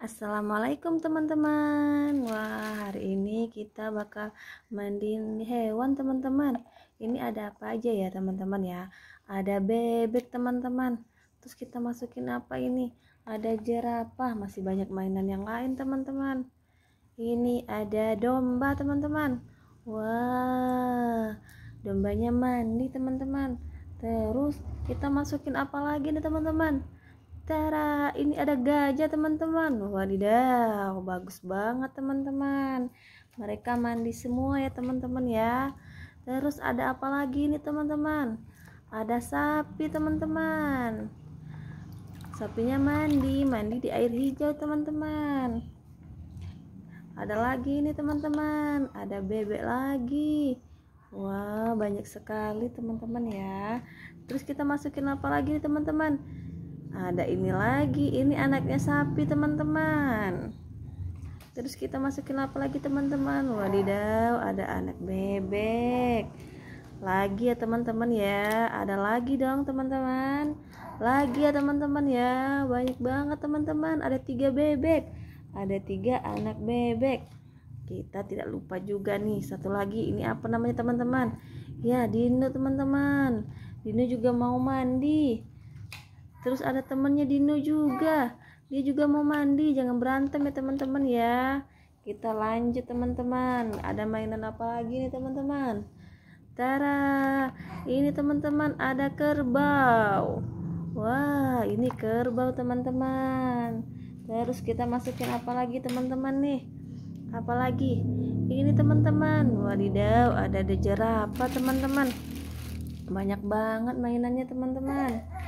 Assalamualaikum teman-teman Wah hari ini kita bakal mandi hewan teman-teman Ini ada apa aja ya teman-teman ya Ada bebek teman-teman Terus kita masukin apa ini Ada jerapah Masih banyak mainan yang lain teman-teman Ini ada domba teman-teman Wah Dombanya mandi teman-teman Terus kita masukin apa lagi nih teman-teman Tara, ini ada gajah teman-teman. Wadidaw, bagus banget teman-teman. Mereka mandi semua ya teman-teman ya. Terus ada apa lagi nih teman-teman? Ada sapi teman-teman. Sapinya mandi, mandi di air hijau teman-teman. Ada lagi nih teman-teman, ada bebek lagi. Wah, banyak sekali teman-teman ya. Terus kita masukin apa lagi nih teman-teman? ada ini lagi ini anaknya sapi teman-teman terus kita masukin apa lagi teman-teman wadidaw ada anak bebek lagi ya teman-teman ya ada lagi dong teman-teman lagi ya teman-teman ya banyak banget teman-teman ada tiga bebek ada tiga anak bebek kita tidak lupa juga nih satu lagi ini apa namanya teman-teman ya Dino teman-teman Dino juga mau mandi terus ada temennya Dino juga dia juga mau mandi jangan berantem ya teman-teman ya kita lanjut teman-teman ada mainan apa lagi nih teman-teman Tara ini teman-teman ada kerbau wah ini kerbau teman-teman terus kita masukin apa lagi teman-teman nih Apa lagi? ini teman-teman wadidaw ada ada jerapah teman-teman banyak banget mainannya teman-teman